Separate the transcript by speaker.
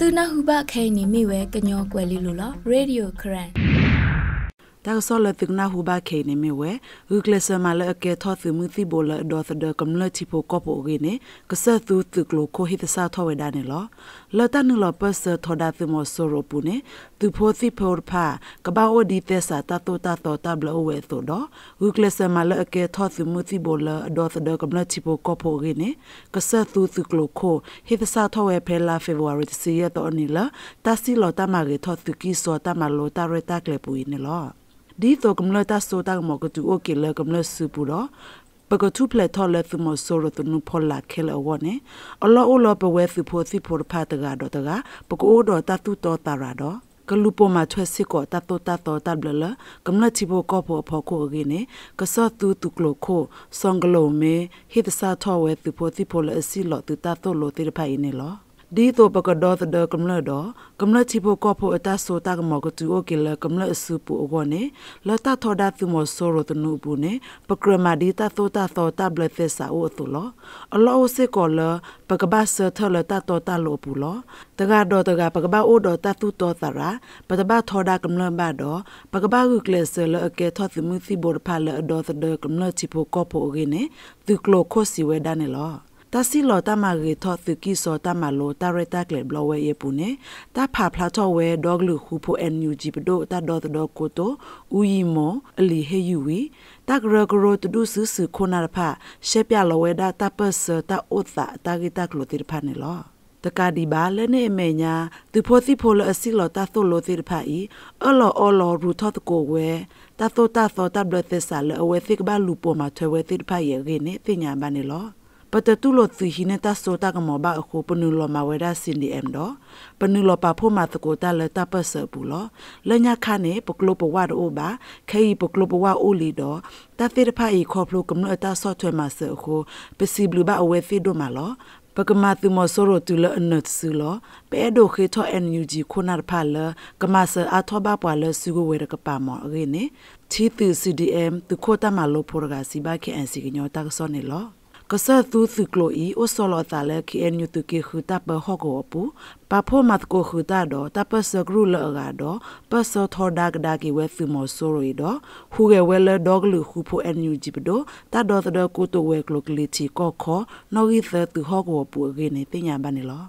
Speaker 1: သူနာဟုဘခဲနီမိဝဲကညောကွယ်လီလိုလားရေဒီယိုခရန်တာဆောလတိကနာဟူဘာခေနေမေဝဲဂုကလဆမလအကေသောသမှုတိဘောလဒောသဒကမလတိဖိုကပိုဂိနေကဆသုတုကလခိုဟိတစာထဝေဒါနေလောလတနုလပစထောဒသမောဆောရပုနေသူဖိုသိဖောဖာကဘာဝဒီတေသတာတောတာတောတာဘလဝဲသောဒဂုကလဆမလအကေသောသမှုတိဘောလဒောသဒကမလတိဖိုကပိုဂိနေကဆသုတုကလခိုဟိတစာထဝေဖေလာဖေဗူရီစီရတောနီလတစီလောတမဂေသောသကိစောတမလောတရတကလေပူနေလောဒီတော့ကမ္လတာဆိုတာမကတူโอเคလကမ္လစပူတော့ပကတူပလက်ထော်လက်သမဆိုရတနူဖော်လာခဲလဝနဲ့အလောအလောပဝဲစီဖို့စီဖို့ဖတ်တကတော့တကပကိုအိုတော့တတူတော်တာရတော့ကလူပေါ်မှာထွက်စစ်ကောတတတတတဘလလကမ္လချိဘောကောပေါ်ဖော်ကိုရင်းနေကဆော့တူတူကလိုခိုဆောင်းကလိုမေဟိတစာထော်ဝဲသူဖို့တိဖို့လအစီလောတူတတလိုတိရဖိုင်နေလောဒီတော့ပကဒေါ်တဲ့ကမ္လဒေါ်ကမ္လချိဖို့ကောဖို့အတဆိုတာကမောကတူအိုကေလကမ္လအစုပူအောနေလတာထောဒါသူမဆောရတနုဘူးနေပကရမဒီတာသောတာသောတာဘလသက်စာအိုတူလောအလောစေကောလပကဘာဆထလတာတောတာလောပူလောတကဒေါ်တကပကဘာအိုဒေါ်တာသူတောတာရာပတဘာထောဒါကမ္လဘဒေါ်ပကဘာဂုကလဆလအကေထောသမူစီဘောဖာလဒေါ်တဲ့ကမ္လချိဖို့ကောဖို့အောနေသူကလခိုစီဝဲဒါနေလောတာစီလော်တာမာရီထော့သကီဆောတာမာလိုတာရတာကလဘလဝဲရပူနေတာဖာဖလာထော့ဝဲဒေါဂလူဟူဖိုအန်ယူဂျီပဒိုတာဒေါ်ဒေါ်ကိုတိုဦးယီမောအလီဟေယူဝီတာဂရဂရိုတဒုဆူဆူခိုနာဖာရှေပြလဝဲဒါတာပတ်ဆတာဥသတာဂီတာကလိုတိဖာနေလောတကဒီပါလည်းနဲ့အမေညာသူဖို့စီဖို့လအစီလောတသုလိုသေးတဖာဤအလောအလောရူထောတကိုဝဲတသုတသောတဘလသဆာလအဝဲသိကပါလူပေါ်မှာထွဲဝဲသေးတဖာရဲ့ခင်းနဲ့တင်ညာပါနေလောပတတူလို့သူဟိနေတာဆိုတာကမောဘအခုပနုလောမဝရစင်ဒီအမ်တော့ပနုလောပဖို့မတကိုတလတပစပူလောလညာခနဲ့ပကလပဝါတော့ဘာခဲပကလပဝါအိုလီတော့တသေတဖာဤခေါပလိုကမလို့အတဆော့ထွဲမှာစအခုပစီဘလူဘအဝဲဖီတို့မှာလောပကမာသူမဆိုရတူလအနတ်ဆူလပဲဒိုခေထော NUG ခုနာဖာလကမဆာအထောဘပွာလဆူကိုဝဲရကပါမောရင်းနေတီတူ CDM သူခိုတမလို့ဖော်ရကစီဘခဲအန်စီကညောတာဆောနေလောကဆတ်သူသူကလိုဤဩစောလတာလခီအန်ယူတုကေခူတာပဟောကောပူပဖိုမတ်ကိုခူတာတော့တပစဂရုလအကာတော့ပစောထောဒါကဒါကီဝဲသူမောဆိုရီတော့ဟူကဲဝဲလဒေါဂလူခူဖိုအန်ယူဂျီပဒိုတာတော့တော့ကိုတိုဝဲကလိုကလီချီကောခောနော်ဂီသသူဟောကောပူအကေနေတင်ညာပါနေလော